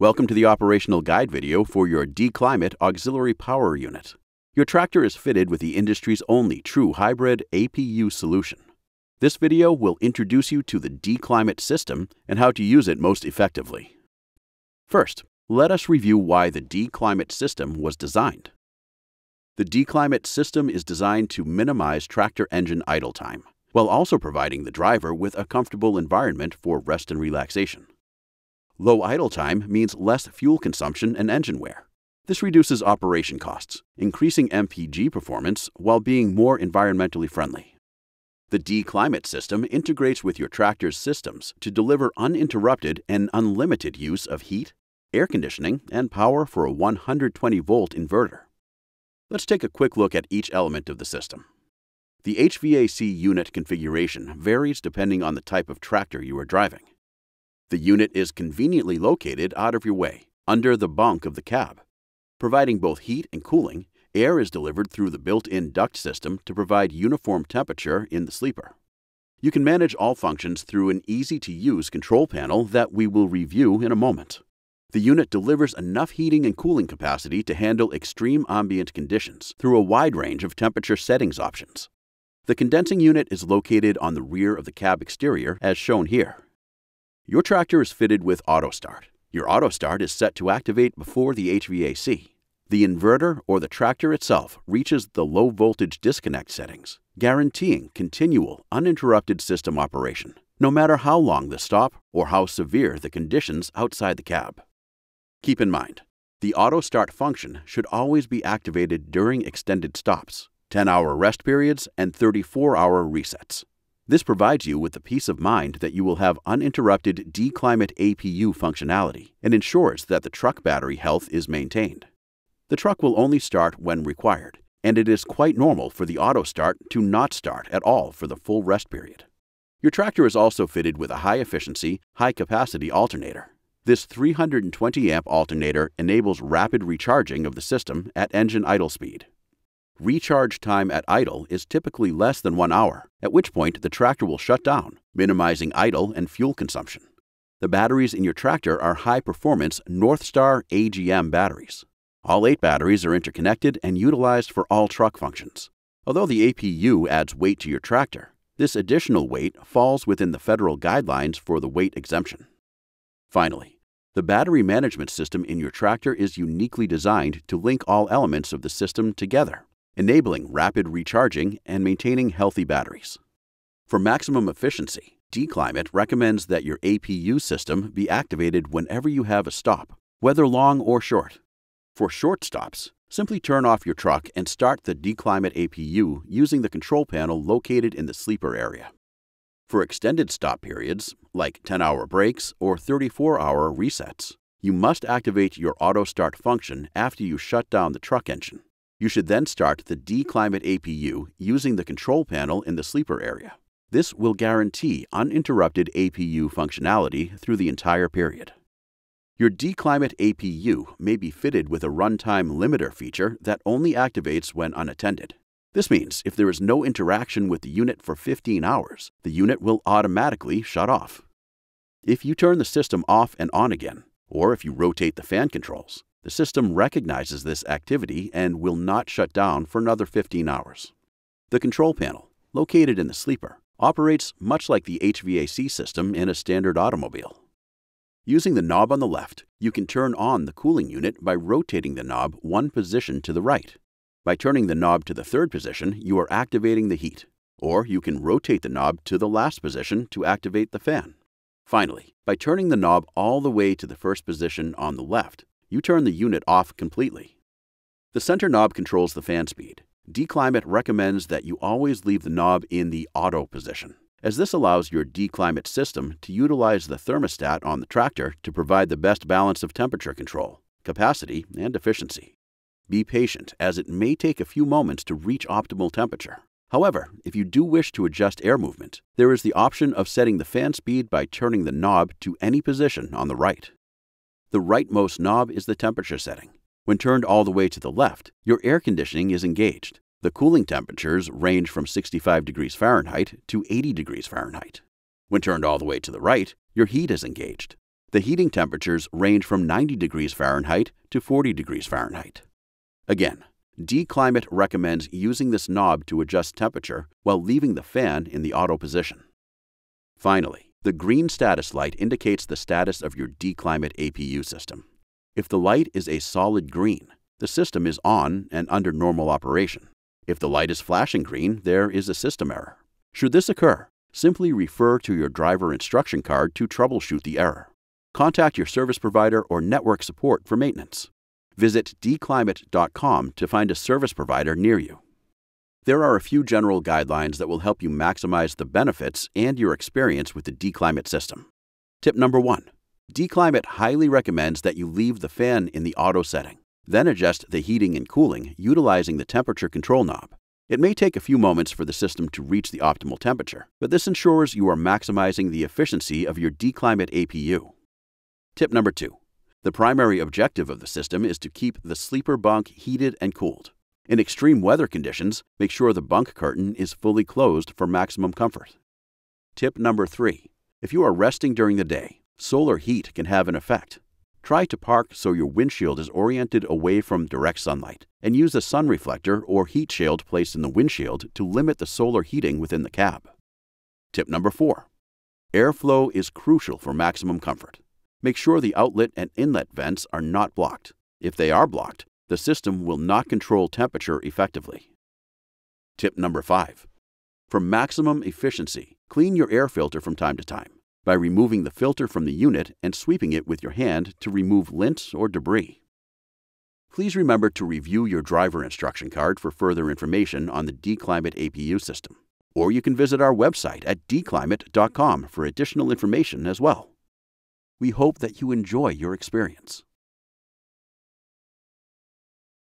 Welcome to the operational guide video for your D-Climate auxiliary power unit. Your tractor is fitted with the industry's only true hybrid APU solution. This video will introduce you to the D-Climate system and how to use it most effectively. First, let us review why the D-Climate system was designed. The D-Climate system is designed to minimize tractor engine idle time, while also providing the driver with a comfortable environment for rest and relaxation. Low idle time means less fuel consumption and engine wear. This reduces operation costs, increasing MPG performance while being more environmentally friendly. The D Climate system integrates with your tractor's systems to deliver uninterrupted and unlimited use of heat, air conditioning, and power for a 120 volt inverter. Let's take a quick look at each element of the system. The HVAC unit configuration varies depending on the type of tractor you are driving. The unit is conveniently located out of your way, under the bunk of the cab. Providing both heat and cooling, air is delivered through the built-in duct system to provide uniform temperature in the sleeper. You can manage all functions through an easy-to-use control panel that we will review in a moment. The unit delivers enough heating and cooling capacity to handle extreme ambient conditions through a wide range of temperature settings options. The condensing unit is located on the rear of the cab exterior as shown here your tractor is fitted with AutoStart. Your AutoStart is set to activate before the HVAC. The inverter or the tractor itself reaches the low voltage disconnect settings, guaranteeing continual, uninterrupted system operation, no matter how long the stop or how severe the conditions outside the cab. Keep in mind, the AutoStart function should always be activated during extended stops, 10 hour rest periods, and 34 hour resets. This provides you with the peace of mind that you will have uninterrupted D-Climate APU functionality and ensures that the truck battery health is maintained. The truck will only start when required, and it is quite normal for the auto start to not start at all for the full rest period. Your tractor is also fitted with a high efficiency, high capacity alternator. This 320 amp alternator enables rapid recharging of the system at engine idle speed. Recharge time at idle is typically less than one hour, at which point the tractor will shut down, minimizing idle and fuel consumption. The batteries in your tractor are high performance Northstar AGM batteries. All eight batteries are interconnected and utilized for all truck functions. Although the APU adds weight to your tractor, this additional weight falls within the federal guidelines for the weight exemption. Finally, the battery management system in your tractor is uniquely designed to link all elements of the system together enabling rapid recharging and maintaining healthy batteries. For maximum efficiency, DClimate recommends that your APU system be activated whenever you have a stop, whether long or short. For short stops, simply turn off your truck and start the DClimate APU using the control panel located in the sleeper area. For extended stop periods, like 10 hour breaks or 34 hour resets, you must activate your auto start function after you shut down the truck engine. You should then start the dClimate APU using the control panel in the sleeper area. This will guarantee uninterrupted APU functionality through the entire period. Your dClimate APU may be fitted with a runtime limiter feature that only activates when unattended. This means if there is no interaction with the unit for 15 hours, the unit will automatically shut off. If you turn the system off and on again, or if you rotate the fan controls, the system recognizes this activity and will not shut down for another 15 hours. The control panel, located in the sleeper, operates much like the HVAC system in a standard automobile. Using the knob on the left, you can turn on the cooling unit by rotating the knob one position to the right. By turning the knob to the third position, you are activating the heat, or you can rotate the knob to the last position to activate the fan. Finally, by turning the knob all the way to the first position on the left, you turn the unit off completely. The center knob controls the fan speed. DClimate recommends that you always leave the knob in the auto position, as this allows your DClimate system to utilize the thermostat on the tractor to provide the best balance of temperature control, capacity, and efficiency. Be patient, as it may take a few moments to reach optimal temperature. However, if you do wish to adjust air movement, there is the option of setting the fan speed by turning the knob to any position on the right. The rightmost knob is the temperature setting. When turned all the way to the left, your air conditioning is engaged. The cooling temperatures range from 65 degrees Fahrenheit to 80 degrees Fahrenheit. When turned all the way to the right, your heat is engaged. The heating temperatures range from 90 degrees Fahrenheit to 40 degrees Fahrenheit. Again, D Climate recommends using this knob to adjust temperature while leaving the fan in the auto position. Finally, the green status light indicates the status of your dclimate APU system. If the light is a solid green, the system is on and under normal operation. If the light is flashing green, there is a system error. Should this occur, simply refer to your driver instruction card to troubleshoot the error. Contact your service provider or network support for maintenance. Visit dclimate.com to find a service provider near you. There are a few general guidelines that will help you maximize the benefits and your experience with the DClimate system. Tip number one DClimate highly recommends that you leave the fan in the auto setting, then adjust the heating and cooling utilizing the temperature control knob. It may take a few moments for the system to reach the optimal temperature, but this ensures you are maximizing the efficiency of your DClimate APU. Tip number two the primary objective of the system is to keep the sleeper bunk heated and cooled. In extreme weather conditions, make sure the bunk curtain is fully closed for maximum comfort. Tip number three if you are resting during the day, solar heat can have an effect. Try to park so your windshield is oriented away from direct sunlight and use a sun reflector or heat shield placed in the windshield to limit the solar heating within the cab. Tip number four airflow is crucial for maximum comfort. Make sure the outlet and inlet vents are not blocked. If they are blocked, the system will not control temperature effectively. Tip number 5. For maximum efficiency, clean your air filter from time to time by removing the filter from the unit and sweeping it with your hand to remove lint or debris. Please remember to review your driver instruction card for further information on the DClimate APU system, or you can visit our website at dclimate.com for additional information as well. We hope that you enjoy your experience.